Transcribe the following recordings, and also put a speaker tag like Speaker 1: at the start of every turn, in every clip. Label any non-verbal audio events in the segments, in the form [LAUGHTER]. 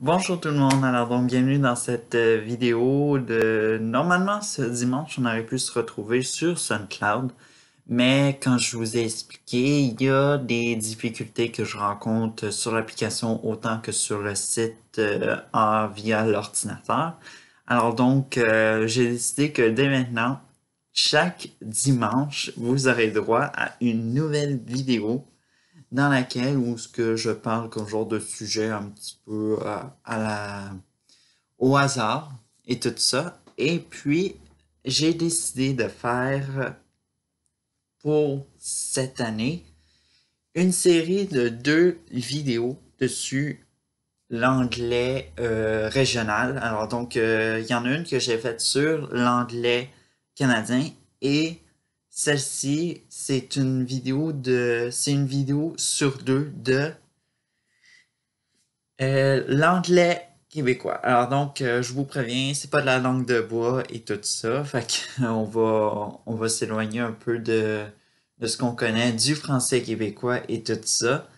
Speaker 1: Bonjour tout le monde, alors donc bienvenue dans cette euh, vidéo de... Normalement ce dimanche on aurait pu se retrouver sur SunCloud, mais quand je vous ai expliqué, il y a des difficultés que je rencontre sur l'application autant que sur le site euh, via l'ordinateur. Alors donc euh, j'ai décidé que dès maintenant, chaque dimanche, vous aurez droit à une nouvelle vidéo dans laquelle où ce que je parle comme genre de sujet un petit peu euh, à, la, au hasard et tout ça. Et puis, j'ai décidé de faire pour cette année une série de deux vidéos dessus l'anglais euh, régional. Alors donc, euh, il y en a une que j'ai faite sur l'anglais canadien et celle-ci, c'est une vidéo de. C'est une vidéo sur deux de euh, l'anglais québécois. Alors donc, euh, je vous préviens, c'est pas de la langue de bois et tout ça. Fait qu'on [LAUGHS] va, on va s'éloigner un peu de, de ce qu'on connaît du français québécois et tout ça.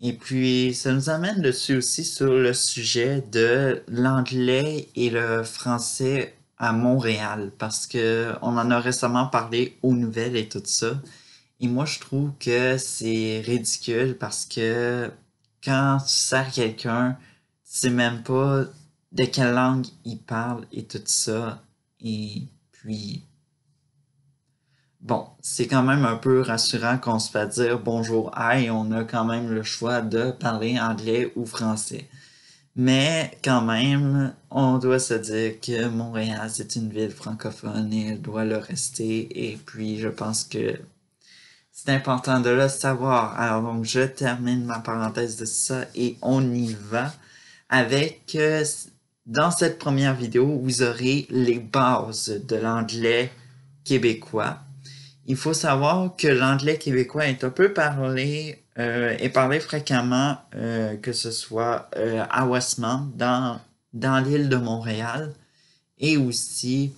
Speaker 1: Et puis, ça nous amène dessus aussi sur le sujet de l'anglais et le français à Montréal parce que on en a récemment parlé aux nouvelles et tout ça. Et moi, je trouve que c'est ridicule parce que quand tu sers quelqu'un, tu sais même pas de quelle langue il parle et tout ça. Et puis, bon, c'est quand même un peu rassurant qu'on se fait dire bonjour, et on a quand même le choix de parler anglais ou français. Mais quand même, on doit se dire que Montréal, c'est une ville francophone et elle doit le rester. Et puis, je pense que c'est important de le savoir. Alors, donc, je termine ma parenthèse de ça et on y va avec, euh, dans cette première vidéo, vous aurez les bases de l'anglais québécois. Il faut savoir que l'anglais québécois est un peu parlé euh, et parler fréquemment, euh, que ce soit euh, à Westmount, dans, dans l'île de Montréal, et aussi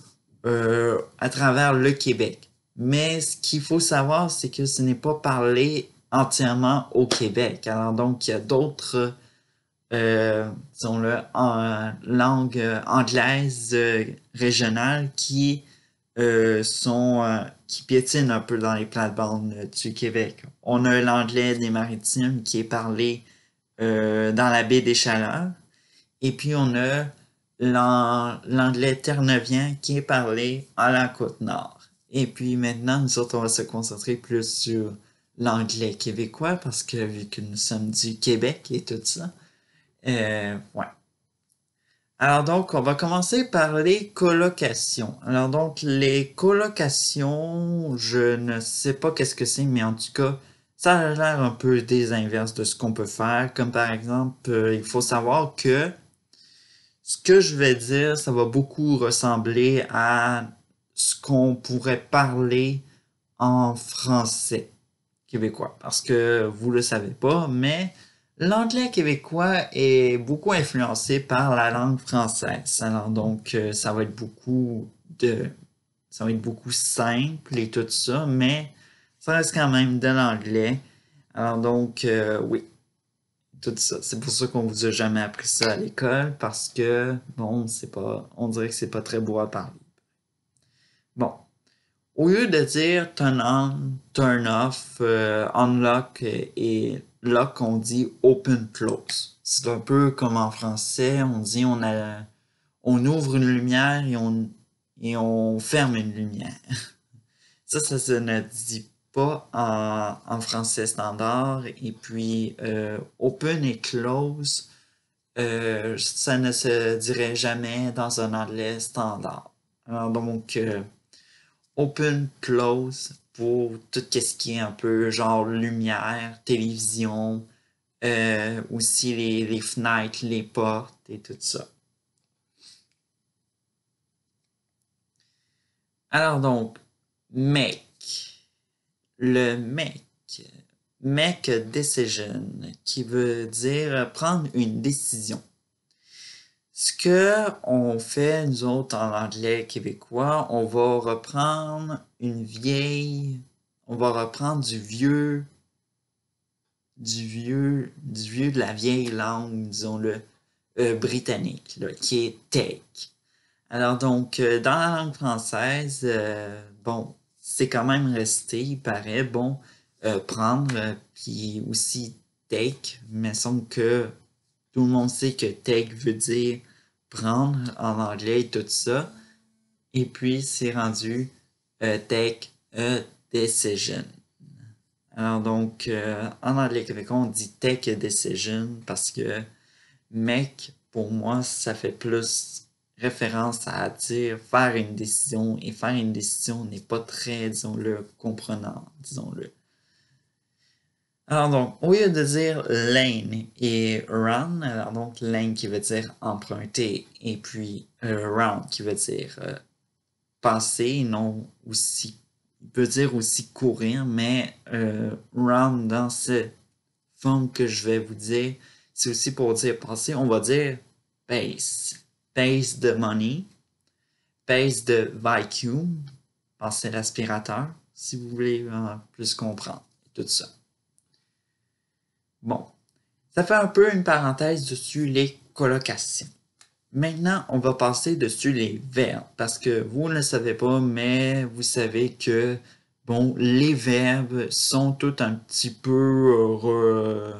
Speaker 1: à travers le Québec. Mais ce qu'il faut savoir, c'est que ce n'est pas parlé entièrement au Québec. Alors donc, il y a d'autres, disons-le, en, langues anglaises régionales qui sont qui piétine un peu dans les plates-bandes euh, du Québec. On a l'anglais des maritimes qui est parlé euh, dans la baie des Chaleurs. Et puis on a l'anglais ternevien qui est parlé à la côte nord. Et puis maintenant, nous autres, on va se concentrer plus sur l'anglais québécois parce que vu que nous sommes du Québec et tout ça, euh, ouais. Alors donc, on va commencer par les colocations. Alors donc, les colocations, je ne sais pas qu'est-ce que c'est, mais en tout cas, ça a l'air un peu des inverses de ce qu'on peut faire. Comme par exemple, euh, il faut savoir que ce que je vais dire, ça va beaucoup ressembler à ce qu'on pourrait parler en français québécois. Parce que vous le savez pas, mais L'anglais québécois est beaucoup influencé par la langue française. Alors donc, euh, ça va être beaucoup de, ça va être beaucoup simple et tout ça, mais ça reste quand même de l'anglais. Alors donc, euh, oui, tout ça. C'est pour ça qu'on vous a jamais appris ça à l'école parce que bon, c'est pas, on dirait que c'est pas très beau à parler. Bon, au lieu de dire turn on, turn off, euh, unlock et là qu'on dit open close. C'est un peu comme en français, on dit on a on ouvre une lumière et on et on ferme une lumière. [LAUGHS] Ça, ça se ne dit pas en, français standard. Et puis, euh, open et close, euh, ça ne se dirait jamais dans un anglais standard. Alors, donc, euh, open, close, pour tout ce qui est un peu genre lumière, télévision, euh, aussi les, les, fenêtres, les portes et tout ça. Alors donc, mec le mec make a decision, qui veut dire prendre une décision. Ce que on fait, nous autres, en anglais québécois, on va reprendre une vieille, on va reprendre du vieux, du vieux, du vieux de la vieille langue, disons-le, euh, britannique, qui est tech. Alors donc, euh, dans la langue française, euh, bon, c'est quand même resté, il paraît, bon, prendre, puis aussi take mais semble que tout le monde sait que take veut dire prendre en anglais et tout ça. Et puis, c'est rendu euh, take a decision. Alors donc, euh, en anglais québécois, on dit take a decision parce que mec, pour moi, ça fait plus référence à dire faire une décision et faire une décision n'est pas très, disons-le, comprenant, disons-le. Alors donc, au lieu de dire lane et run, alors donc lane qui veut dire emprunter et puis euh, run » qui veut dire euh, passer, non aussi, il peut dire aussi courir, mais euh, run » dans ce forme que je vais vous dire, c'est aussi pour dire passer, on va dire pace ».« Pace de money, pace de vacuum, passer l'aspirateur, si vous voulez plus comprendre tout ça. Bon, ça fait un peu une parenthèse dessus les colocations. Maintenant, on va passer dessus les verbes parce que vous ne le savez pas, mais vous savez que bon, les verbes sont tous un petit peu euh,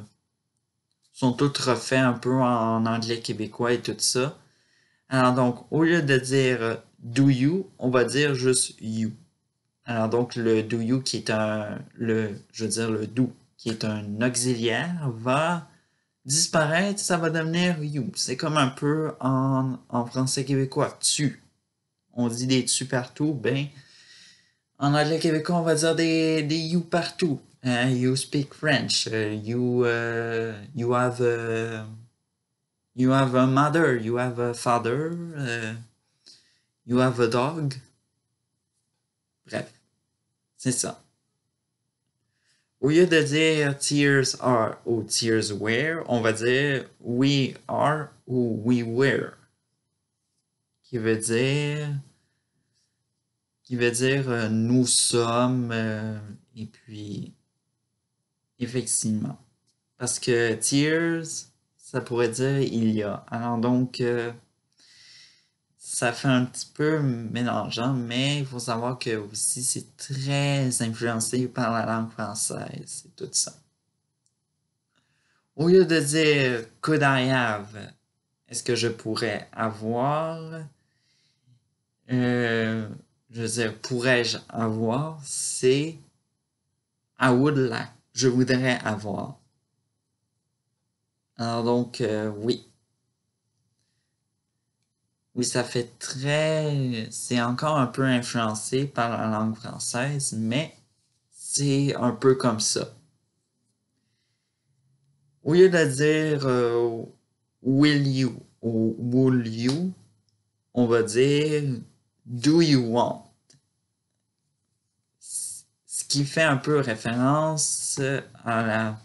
Speaker 1: sont tous refaits un peu en anglais québécois et tout ça. Alors donc, au lieu de dire euh, do you, on va dire juste you. Alors donc le do you qui est un le je veux dire le do qui est un auxiliaire, va disparaître, ça va devenir you. C'est comme un peu en, en, français québécois, tu. On dit des tu partout, ben, en anglais québécois, on va dire des, des you partout. Hein, you speak French, euh, you, euh, you have euh, you have a mother, you have a father, you have a dog. Bref, c'est ça au lieu de dire tears are ou tears were, on va dire we are ou we were. Qui veut dire qui veut dire euh, nous sommes euh, et puis effectivement. Parce que tears, ça pourrait dire il y a. Alors donc euh, ça fait un petit peu mélangeant, mais il faut savoir que aussi c'est très influencé par la langue française c'est tout ça. Au lieu de dire could I have, est-ce que je pourrais avoir, euh, je veux dire pourrais-je avoir, c'est I would like, je voudrais avoir. Alors donc, euh, oui, oui, ça fait très. C'est encore un peu influencé par la langue française, mais c'est un peu comme ça. Au lieu de dire euh, will you ou will you, on va dire do you want. Ce qui fait un peu référence à la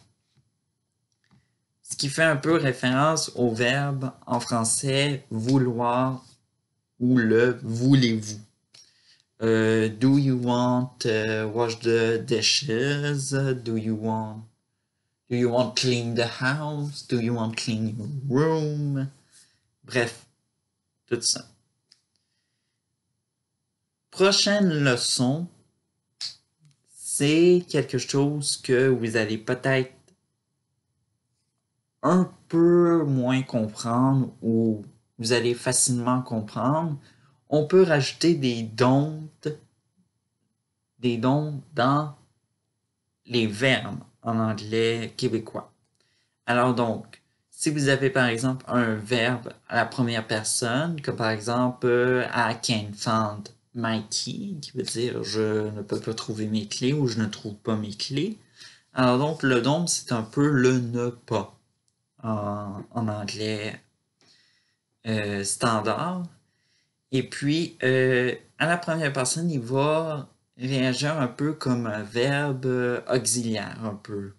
Speaker 1: qui fait un peu référence au verbe en français vouloir ou le voulez-vous. Euh, do you want euh, wash the dishes? Do you want do you want clean the house? Do you want clean your room? Bref, tout ça. Prochaine leçon, c'est quelque chose que vous allez peut-être un peu moins comprendre ou vous allez facilement comprendre, on peut rajouter des dons, des dons dans les verbes en anglais québécois. Alors donc, si vous avez par exemple un verbe à la première personne, comme par exemple euh, I can't find my key, qui veut dire je ne peux pas trouver mes clés ou je ne trouve pas mes clés. Alors donc, le don, c'est un peu le ne pas en, anglais euh, standard. Et puis, euh, à la première personne, il va réagir un peu comme un verbe auxiliaire, un peu.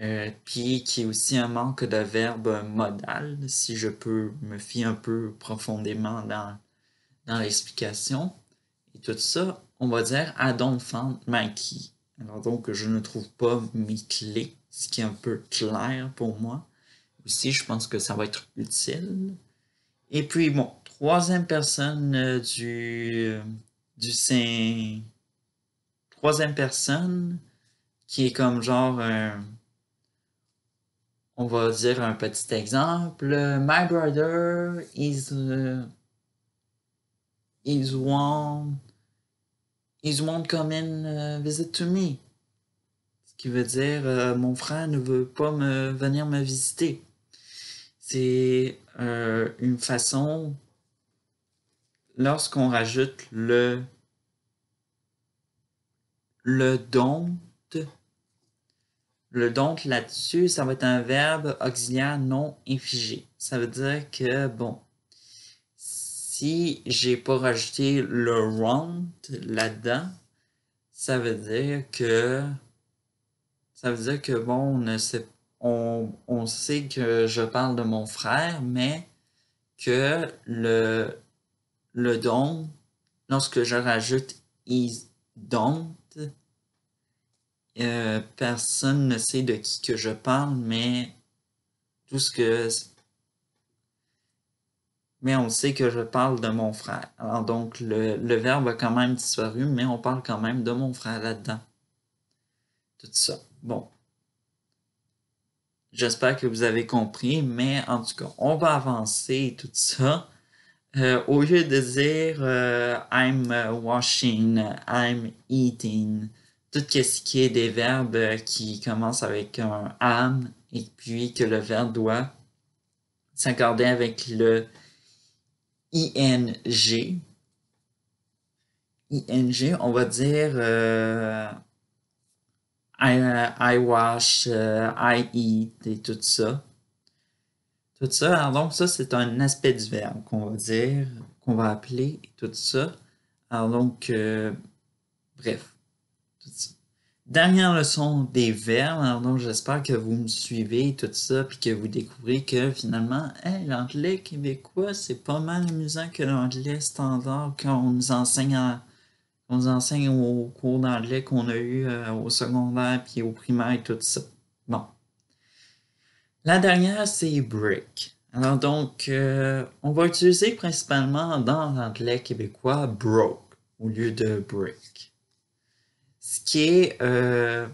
Speaker 1: Euh, puis qui est aussi un manque de verbe modal, si je peux me fier un peu profondément dans, dans l'explication. Et tout ça, on va dire I don't alors donc, je ne trouve pas mes clés, ce qui est un peu clair pour moi. Aussi, je pense que ça va être utile. Et puis, bon, troisième personne euh, du, euh, du Saint... Troisième personne qui est comme genre un, euh, On va dire un petit exemple. My brother is... is one ils won't come in uh, visit to me. Ce qui veut dire uh, mon frère ne veut pas me venir me visiter. C'est uh, une façon, lorsqu'on rajoute le, le don, le Don't là-dessus, ça va être un verbe auxiliaire non infligé, Ça veut dire que, bon, j'ai pas rajouté le round là-dedans, ça veut dire que ça veut dire que bon, on sait on, sait que je parle de mon frère, mais que le, le don, lorsque je rajoute is don't, euh, personne ne sait de qui que je parle, mais tout ce que mais on sait que je parle de mon frère. Alors donc, le, verbe a quand même disparu, mais on parle quand même de mon frère là-dedans. Tout ça. Bon. J'espère que vous avez compris, mais en tout cas, on va avancer tout ça. Euh, au lieu de dire euh, I'm euh, washing, I'm eating, tout ce qui est des verbes qui commencent avec un am et puis que le verbe doit s'accorder avec le ing, ing, on va dire euh, euh, I, wash, euh, I eat et tout ça. Tout ça, alors donc ça c'est un aspect du verbe qu'on va dire, qu'on va appeler tout ça. Alors donc, bref. Dernière leçon des verbes. Alors donc, j'espère que vous me suivez, tout ça, puis que vous découvrez que finalement, l'anglais québécois, c'est pas mal amusant que l'anglais standard qu'on nous enseigne, enseigne au cours d'anglais qu'on a eu euh, au secondaire, puis au primaire et tout ça. Bon. La dernière, c'est brick. Alors donc, euh, on va utiliser principalement dans l'anglais québécois broke au lieu de brick. Ce qui est euh,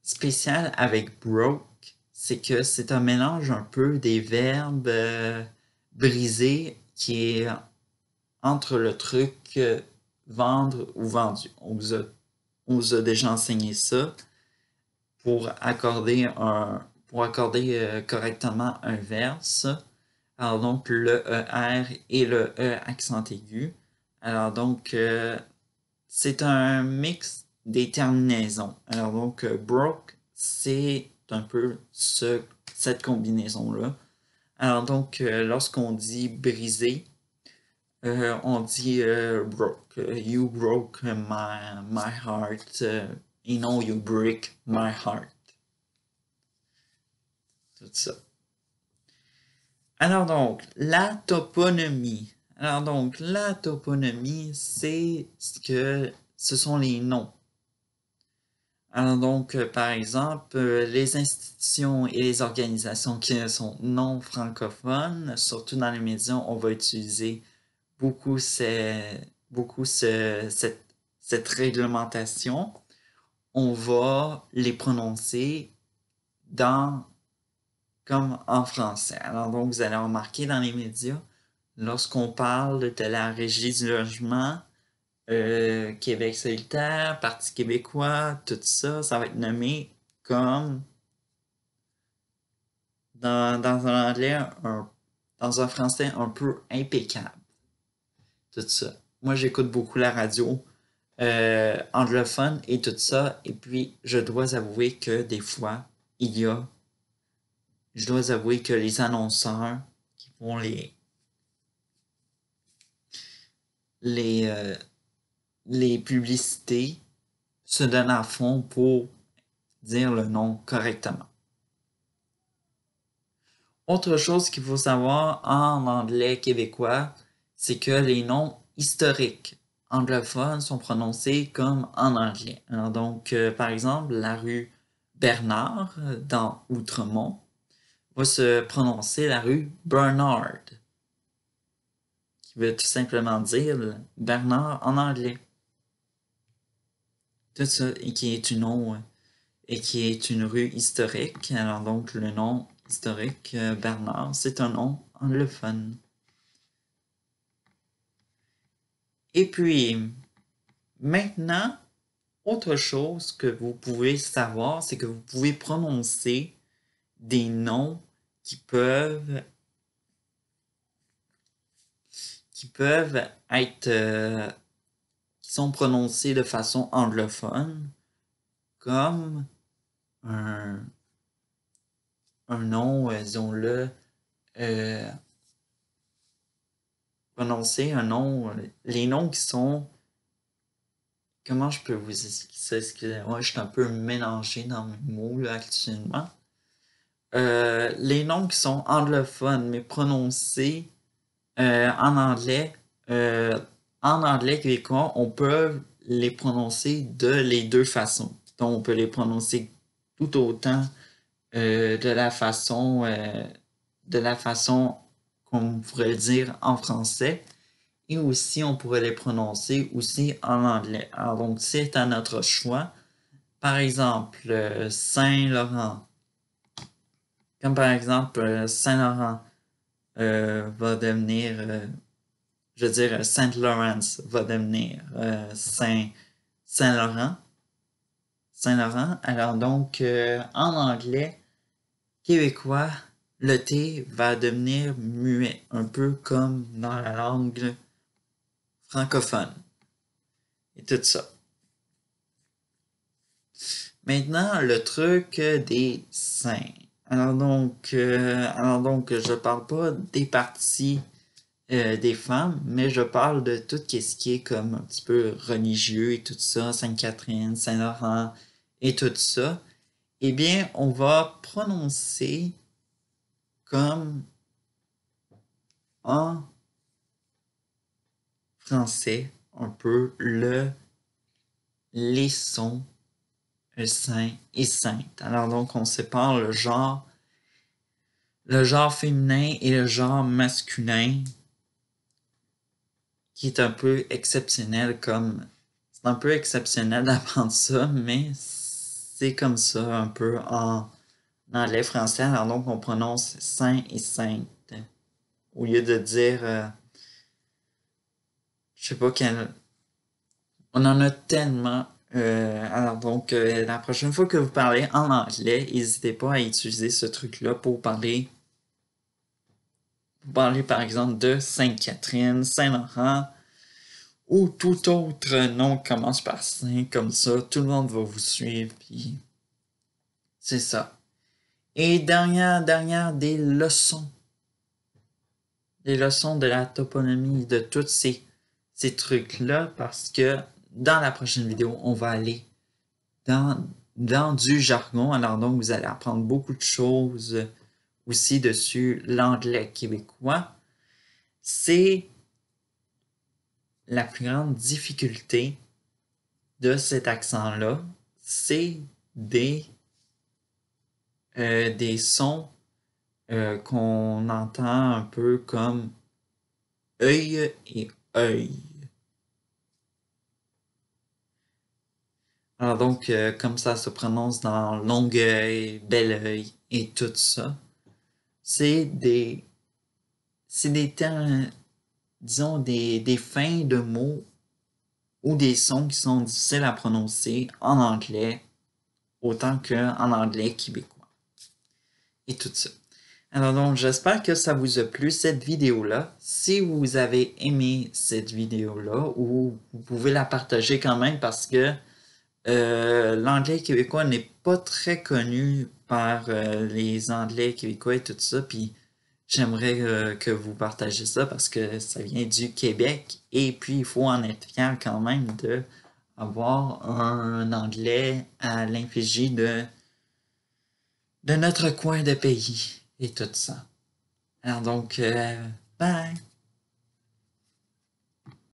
Speaker 1: spécial avec broke, c'est que c'est un mélange un peu des verbes euh, brisés qui est entre le truc euh, vendre ou vendu. On vous, a, déjà enseigné ça pour accorder, un, pour accorder correctement un verbe. Alors donc le ER et le E accent aigu. Alors donc c'est un mix des terminaisons. Alors donc, euh, broke, c'est un peu ce, cette combinaison-là. Alors donc, euh, lorsqu'on dit brisé, euh, on dit broke. You broke my, my heart. et non, you break my heart. Tout ça. Alors donc, la toponymie. Alors donc, la toponymie, c'est ce que ce sont les noms alors donc, euh, par exemple, euh, les institutions et les organisations qui sont non francophones, surtout dans les médias, on va utiliser beaucoup, cette, réglementation. On va les prononcer dans, comme en français. Alors donc, vous allez remarquer dans les médias, lorsqu'on parle de la régie du logement, euh, Québec solitaire, Parti québécois, tout ça, ça va être nommé comme dans, un anglais, dans un français un peu impeccable. Tout ça. Moi, j'écoute beaucoup la radio euh, anglophone et tout ça. Et puis, je dois avouer que des fois, il y a. Je dois avouer que les annonceurs qui font les. les. Euh, les publicités se donnent à fond pour dire le nom correctement. Autre chose qu'il faut savoir en anglais québécois, c'est que les noms historiques anglophones sont prononcés comme en anglais. donc, euh, par exemple, la rue Bernard euh, dans Outremont va se prononcer la rue Bernard, qui veut tout simplement dire Bernard en anglais ça, et qui est une hein, et qui est une rue historique. Alors donc, le nom historique euh, Bernard, c'est un nom anglophone. Et puis, maintenant, autre chose que vous pouvez savoir, c'est que vous pouvez prononcer des noms qui peuvent qui peuvent être euh, sont prononcés de façon anglophone, comme un, nom, disons-le, euh, prononcer un nom, euh, les noms qui sont... Comment je peux vous expliquer Moi, je suis un peu mélangé dans mes mots actuellement. Euh, les noms qui sont anglophones, mais prononcés euh, en anglais en anglais québécois, on peut les prononcer de les deux façons. Donc, on peut les prononcer tout autant euh, de la façon euh, de la façon qu'on pourrait le dire en français et aussi on pourrait les prononcer aussi en anglais. Alors, donc, c'est à notre choix. Par exemple, euh, Saint-Laurent. Comme par exemple, Saint-Laurent va devenir je veux dire, euh, Saint Lawrence va devenir euh, Saint, Saint Laurent. Saint Laurent. Alors donc, euh, en anglais québécois, le T va devenir muet, un peu comme dans la langue francophone. Et tout ça. Maintenant, le truc des saints. Alors donc, alors donc, je parle pas des parties euh, des femmes, mais je parle de tout ce qui est comme un petit peu religieux et tout ça, Sainte-Catherine, Saint-Laurent et tout ça. Eh bien, on va prononcer comme en français un peu le les sons saint et sainte. Alors donc on sépare le genre le genre féminin et le genre masculin qui est un peu exceptionnel comme. C'est un peu exceptionnel d'apprendre ça, mais c'est comme ça un peu en, anglais français. Alors donc, on prononce saint et sainte au lieu de dire. Euh, je sais pas quel. On en a tellement. Euh, alors donc, euh, la prochaine fois que vous parlez en anglais, n'hésitez pas à utiliser ce truc-là pour parler vous parlez par exemple de Sainte-Catherine, Saint-Laurent ou tout autre nom qui commence par Saint, comme ça, tout le monde va vous suivre, puis c'est ça. Et dernière, dernière, des leçons. Des leçons de la toponymie, de tous ces, ces trucs-là, parce que dans la prochaine vidéo, on va aller dans, dans du jargon. Alors donc, vous allez apprendre beaucoup de choses aussi dessus l'anglais québécois, c'est la plus grande difficulté de cet accent-là, c'est des, euh, des sons euh, qu'on entend un peu comme œil et œil. Alors donc, euh, comme ça se prononce dans longueuil, bel œil et tout ça c'est des, c'est des temps, disons, des, fins de mots ou des sons qui sont difficiles à prononcer en anglais autant qu'en anglais québécois. Et tout ça. Alors donc, j'espère que ça vous a plu cette vidéo-là. Si vous avez aimé cette vidéo-là, ou vous pouvez la partager quand même parce que euh, l'anglais québécois n'est pas très connu par euh, les Anglais, Québécois et tout ça. Puis j'aimerais euh, que vous partagiez ça parce que ça vient du Québec. Et puis il faut en être fier quand même d'avoir un anglais à l'infigie de, de notre coin de pays et tout ça. Alors donc, euh, bye!